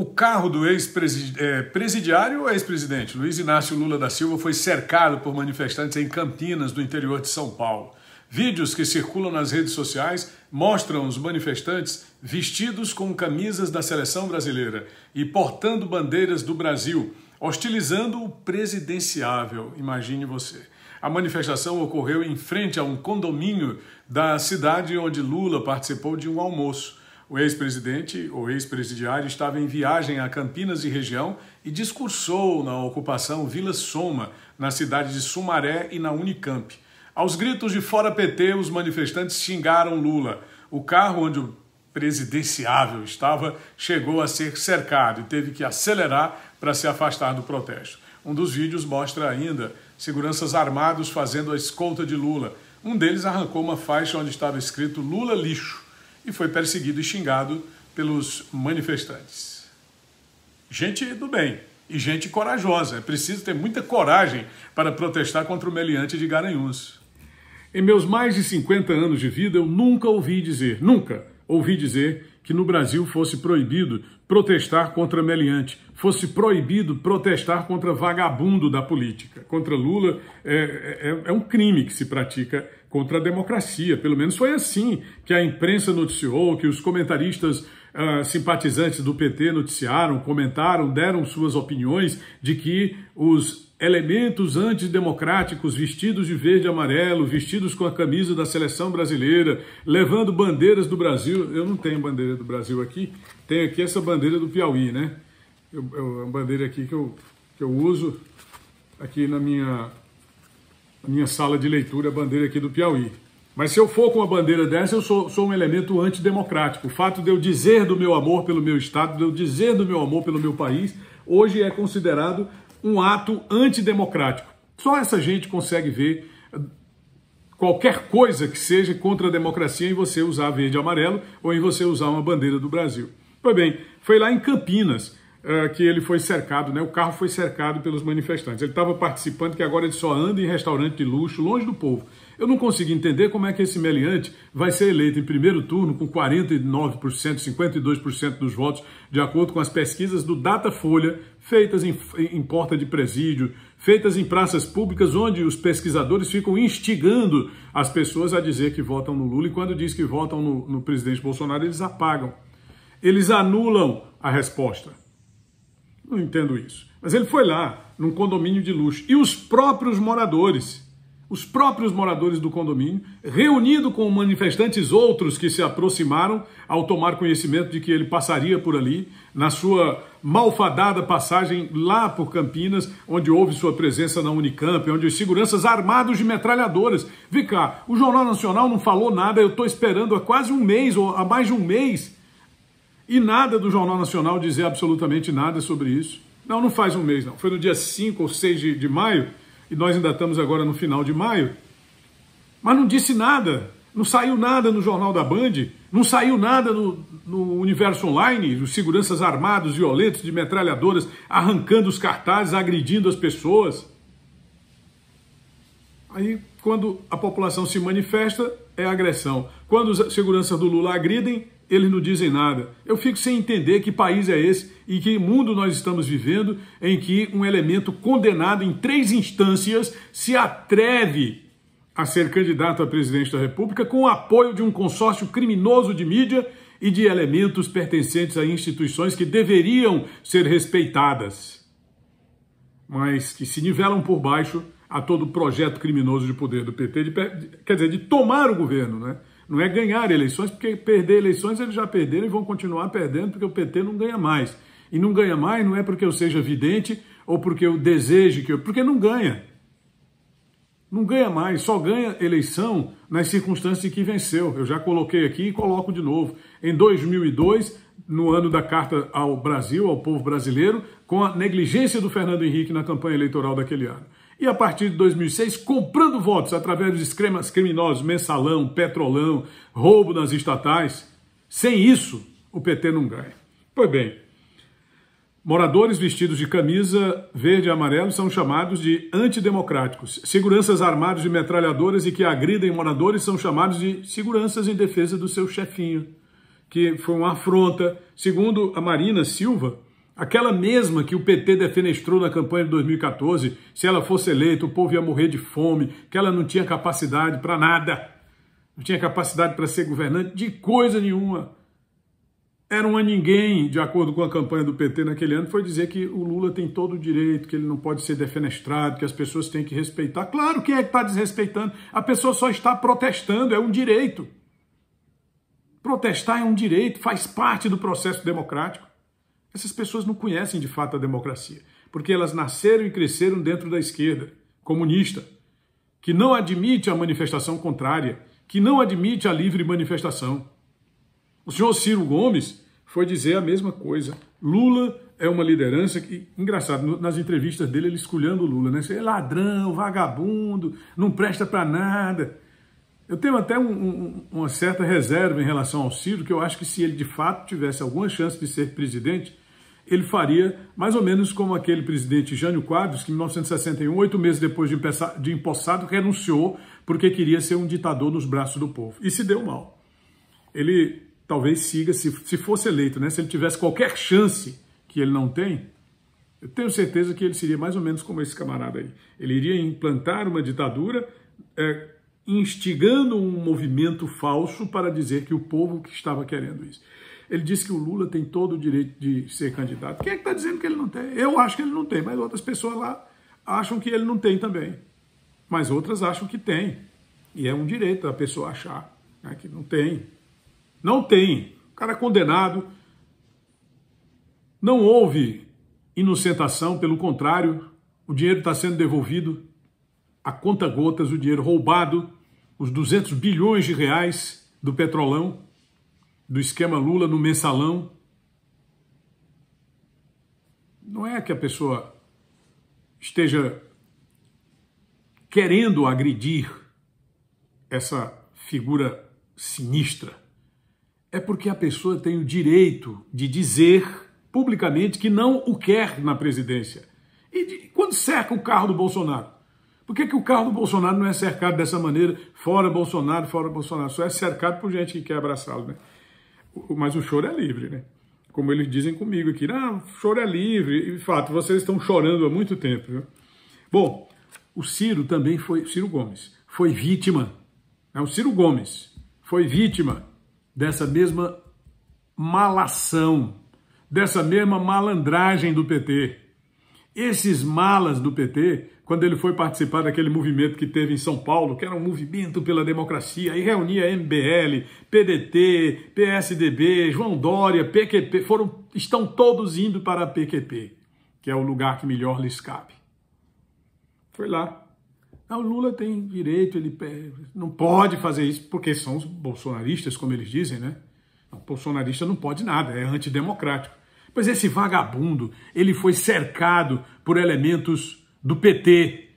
O carro do ex-presidiário, é, ex-presidente Luiz Inácio Lula da Silva, foi cercado por manifestantes em Campinas, do interior de São Paulo. Vídeos que circulam nas redes sociais mostram os manifestantes vestidos com camisas da seleção brasileira e portando bandeiras do Brasil, hostilizando o presidenciável. Imagine você. A manifestação ocorreu em frente a um condomínio da cidade onde Lula participou de um almoço. O ex-presidente ou ex-presidiário estava em viagem a Campinas e região e discursou na ocupação Vila Soma, na cidade de Sumaré e na Unicamp. Aos gritos de fora PT, os manifestantes xingaram Lula. O carro onde o presidenciável estava chegou a ser cercado e teve que acelerar para se afastar do protesto. Um dos vídeos mostra ainda seguranças armados fazendo a escolta de Lula. Um deles arrancou uma faixa onde estava escrito Lula lixo e foi perseguido e xingado pelos manifestantes. Gente do bem e gente corajosa. É preciso ter muita coragem para protestar contra o meliante de Garanhuns. Em meus mais de 50 anos de vida, eu nunca ouvi dizer, nunca ouvi dizer que no Brasil fosse proibido protestar contra meliante, fosse proibido protestar contra vagabundo da política. Contra Lula é, é, é um crime que se pratica contra a democracia. Pelo menos foi assim que a imprensa noticiou, que os comentaristas uh, simpatizantes do PT noticiaram, comentaram, deram suas opiniões de que os elementos antidemocráticos vestidos de verde e amarelo, vestidos com a camisa da seleção brasileira, levando bandeiras do Brasil. Eu não tenho bandeira do Brasil aqui, tem aqui essa bandeira do Piauí, né? Eu, eu, a bandeira aqui que eu, que eu uso aqui na minha a minha sala de leitura, é a bandeira aqui do Piauí. Mas se eu for com uma bandeira dessa, eu sou, sou um elemento antidemocrático. O fato de eu dizer do meu amor pelo meu Estado, de eu dizer do meu amor pelo meu país, hoje é considerado um ato antidemocrático. Só essa gente consegue ver eh, qualquer coisa que seja contra a democracia em você usar verde e amarelo ou em você usar uma bandeira do Brasil. Pois bem, foi lá em Campinas eh, que ele foi cercado, né? O carro foi cercado pelos manifestantes. Ele estava participando, que agora ele só anda em restaurante de luxo, longe do povo. Eu não consigo entender como é que esse meliante vai ser eleito em primeiro turno com 49%, 52% dos votos, de acordo com as pesquisas do Datafolha, feitas em, em porta de presídio, feitas em praças públicas, onde os pesquisadores ficam instigando as pessoas a dizer que votam no Lula, e quando diz que votam no, no presidente Bolsonaro, eles apagam. Eles anulam a resposta. Não entendo isso. Mas ele foi lá, num condomínio de luxo, e os próprios moradores, os próprios moradores do condomínio, reunido com manifestantes outros que se aproximaram ao tomar conhecimento de que ele passaria por ali, na sua malfadada passagem lá por Campinas, onde houve sua presença na Unicamp, onde os seguranças armados de metralhadoras. Vem cá, o Jornal Nacional não falou nada, eu estou esperando há quase um mês, ou há mais de um mês, e nada do Jornal Nacional dizer absolutamente nada sobre isso. Não, não faz um mês, não. Foi no dia 5 ou 6 de, de maio, e nós ainda estamos agora no final de maio. Mas não disse nada, não saiu nada no Jornal da Band, não saiu nada no, no Universo Online, os seguranças armados, violentos, de metralhadoras, arrancando os cartazes, agredindo as pessoas. Aí, quando a população se manifesta, é agressão. Quando os seguranças do Lula agridem, eles não dizem nada. Eu fico sem entender que país é esse e que mundo nós estamos vivendo em que um elemento condenado em três instâncias se atreve a ser candidato a presidente da República com o apoio de um consórcio criminoso de mídia e de elementos pertencentes a instituições que deveriam ser respeitadas, mas que se nivelam por baixo a todo projeto criminoso de poder do PT, de, quer dizer, de tomar o governo, né? Não é ganhar eleições, porque perder eleições eles já perderam e vão continuar perdendo, porque o PT não ganha mais. E não ganha mais não é porque eu seja vidente ou porque eu deseje que eu. Porque não ganha. Não ganha mais, só ganha eleição nas circunstâncias em que venceu. Eu já coloquei aqui e coloco de novo. Em 2002, no ano da carta ao Brasil, ao povo brasileiro, com a negligência do Fernando Henrique na campanha eleitoral daquele ano. E a partir de 2006, comprando votos através dos esquemas criminosos, mensalão, petrolão, roubo nas estatais. Sem isso, o PT não ganha. Pois bem, moradores vestidos de camisa verde e amarelo são chamados de antidemocráticos. Seguranças armados de metralhadoras e que agridem moradores são chamados de seguranças em defesa do seu chefinho, que foi uma afronta. Segundo a Marina Silva, Aquela mesma que o PT defenestrou na campanha de 2014, se ela fosse eleita, o povo ia morrer de fome, que ela não tinha capacidade para nada, não tinha capacidade para ser governante de coisa nenhuma. Era uma ninguém, de acordo com a campanha do PT naquele ano, foi dizer que o Lula tem todo o direito, que ele não pode ser defenestrado, que as pessoas têm que respeitar. Claro, quem é que está desrespeitando? A pessoa só está protestando, é um direito. Protestar é um direito, faz parte do processo democrático. Essas pessoas não conhecem de fato a democracia, porque elas nasceram e cresceram dentro da esquerda comunista, que não admite a manifestação contrária, que não admite a livre manifestação. O senhor Ciro Gomes foi dizer a mesma coisa. Lula é uma liderança que, engraçado, nas entrevistas dele ele escolhendo o Lula, né? Você é ladrão, vagabundo, não presta para nada. Eu tenho até um, um, uma certa reserva em relação ao Ciro, que eu acho que se ele de fato tivesse alguma chance de ser presidente, ele faria mais ou menos como aquele presidente Jânio Quadros, que em 1961, oito meses depois de empossado, renunciou porque queria ser um ditador nos braços do povo. E se deu mal. Ele talvez siga, se, se fosse eleito, né? se ele tivesse qualquer chance que ele não tem, eu tenho certeza que ele seria mais ou menos como esse camarada aí. Ele iria implantar uma ditadura é, instigando um movimento falso para dizer que o povo que estava querendo isso. Ele disse que o Lula tem todo o direito de ser candidato. Quem é que está dizendo que ele não tem? Eu acho que ele não tem, mas outras pessoas lá acham que ele não tem também. Mas outras acham que tem. E é um direito a pessoa achar né, que não tem. Não tem. O cara é condenado. Não houve inocentação, pelo contrário, o dinheiro está sendo devolvido a conta gotas, o dinheiro roubado, os 200 bilhões de reais do petrolão do esquema Lula no mensalão. Não é que a pessoa esteja querendo agredir essa figura sinistra. É porque a pessoa tem o direito de dizer publicamente que não o quer na presidência. E de, quando cerca o carro do Bolsonaro? Por que, que o carro do Bolsonaro não é cercado dessa maneira? Fora Bolsonaro, fora Bolsonaro. Só é cercado por gente que quer abraçá-lo, né? mas o choro é livre, né? Como eles dizem comigo aqui, ah, o choro é livre. E, de fato, vocês estão chorando há muito tempo. Viu? Bom, o Ciro também foi, Ciro Gomes, foi vítima. Né? O Ciro Gomes foi vítima dessa mesma malação, dessa mesma malandragem do PT. Esses malas do PT, quando ele foi participar daquele movimento que teve em São Paulo, que era um movimento pela democracia, aí reunia MBL, PDT, PSDB, João Dória, PQP, foram, estão todos indo para a PQP, que é o lugar que melhor lhes cabe. Foi lá. Não, o Lula tem direito, ele não pode fazer isso, porque são os bolsonaristas, como eles dizem, né? bolsonarista não pode nada, é antidemocrático. Pois esse vagabundo, ele foi cercado por elementos do PT,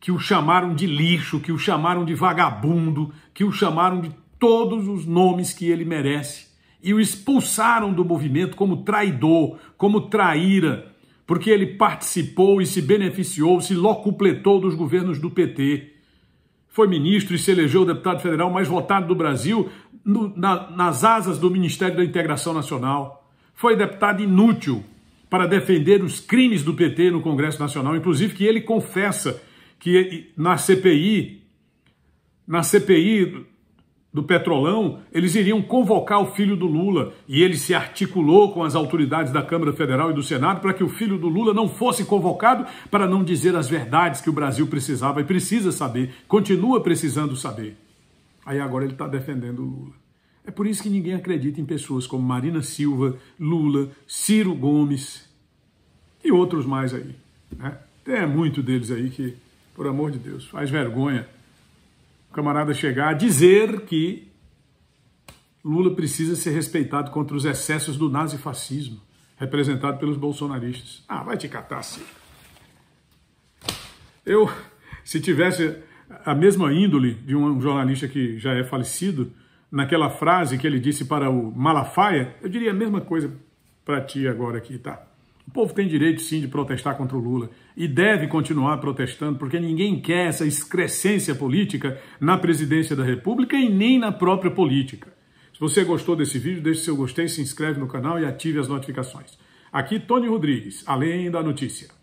que o chamaram de lixo, que o chamaram de vagabundo, que o chamaram de todos os nomes que ele merece e o expulsaram do movimento como traidor, como traíra, porque ele participou e se beneficiou, se locupletou dos governos do PT. Foi ministro e se elegeu o deputado federal mais votado do Brasil no, na, nas asas do Ministério da Integração Nacional foi deputado inútil para defender os crimes do PT no Congresso Nacional, inclusive que ele confessa que na CPI, na CPI do Petrolão, eles iriam convocar o filho do Lula e ele se articulou com as autoridades da Câmara Federal e do Senado para que o filho do Lula não fosse convocado para não dizer as verdades que o Brasil precisava e precisa saber, continua precisando saber. Aí agora ele está defendendo o Lula. É por isso que ninguém acredita em pessoas como Marina Silva, Lula, Ciro Gomes e outros mais aí. Né? Tem muito deles aí que, por amor de Deus, faz vergonha o camarada chegar a dizer que Lula precisa ser respeitado contra os excessos do nazifascismo, representado pelos bolsonaristas. Ah, vai te catar, Ciro. Eu, se tivesse a mesma índole de um jornalista que já é falecido, naquela frase que ele disse para o Malafaia, eu diria a mesma coisa para ti agora aqui, tá? O povo tem direito sim de protestar contra o Lula e deve continuar protestando, porque ninguém quer essa excrescência política na presidência da República e nem na própria política. Se você gostou desse vídeo, deixe seu gostei, se inscreve no canal e ative as notificações. Aqui, Tony Rodrigues, além da notícia.